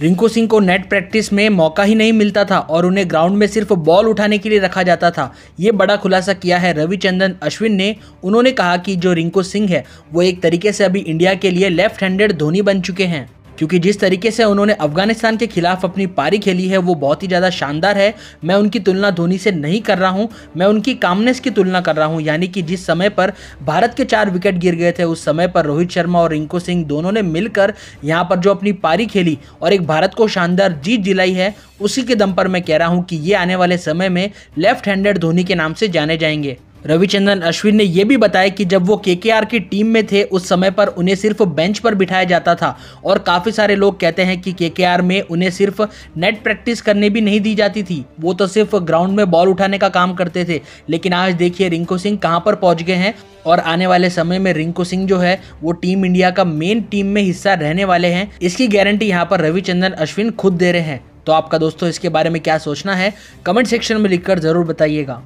रिंकू सिंह को net practice में मौका ही नहीं मिलता था और उन्हें ग्राउंड में सिर्फ बॉल उठाने के लिए रखा जाता था ये बड़ा खुलासा किया है रविचंद्रन अश्विन ने उन्होंने कहा कि जो रिंकू सिंह है वो एक तरीके से अभी इंडिया के लिए लेफ्ट हैंडेड धोनी बन चुके हैं क्योंकि जिस तरीके से उन्होंने अफगानिस्तान के खिलाफ अपनी पारी खेली है वो बहुत ही ज़्यादा शानदार है मैं उनकी तुलना धोनी से नहीं कर रहा हूँ मैं उनकी कामनेस की तुलना कर रहा हूँ यानी कि जिस समय पर भारत के चार विकेट गिर गए थे उस समय पर रोहित शर्मा और रिंकू सिंह दोनों ने मिलकर यहाँ पर जो अपनी पारी खेली और एक भारत को शानदार जीत दिलाई है उसी के दम पर मैं कह रहा हूँ कि ये आने वाले समय में लेफ्ट हैंडेड धोनी के नाम से जाने जाएंगे रविचंद्रन अश्विन ने यह भी बताया कि जब वो केकेआर की टीम में थे उस समय पर उन्हें सिर्फ बेंच पर बिठाया जाता था और काफ़ी सारे लोग कहते हैं कि केकेआर में उन्हें सिर्फ नेट प्रैक्टिस करने भी नहीं दी जाती थी वो तो सिर्फ ग्राउंड में बॉल उठाने का काम करते थे लेकिन आज देखिए रिंकू सिंह कहाँ पर पहुँच गए हैं और आने वाले समय में रिंकू सिंह जो है वो टीम इंडिया का मेन टीम में हिस्सा रहने वाले हैं इसकी गारंटी यहाँ पर रविचंद्रन अश्विन खुद दे रहे हैं तो आपका दोस्तों इसके बारे में क्या सोचना है कमेंट सेक्शन में लिखकर जरूर बताइएगा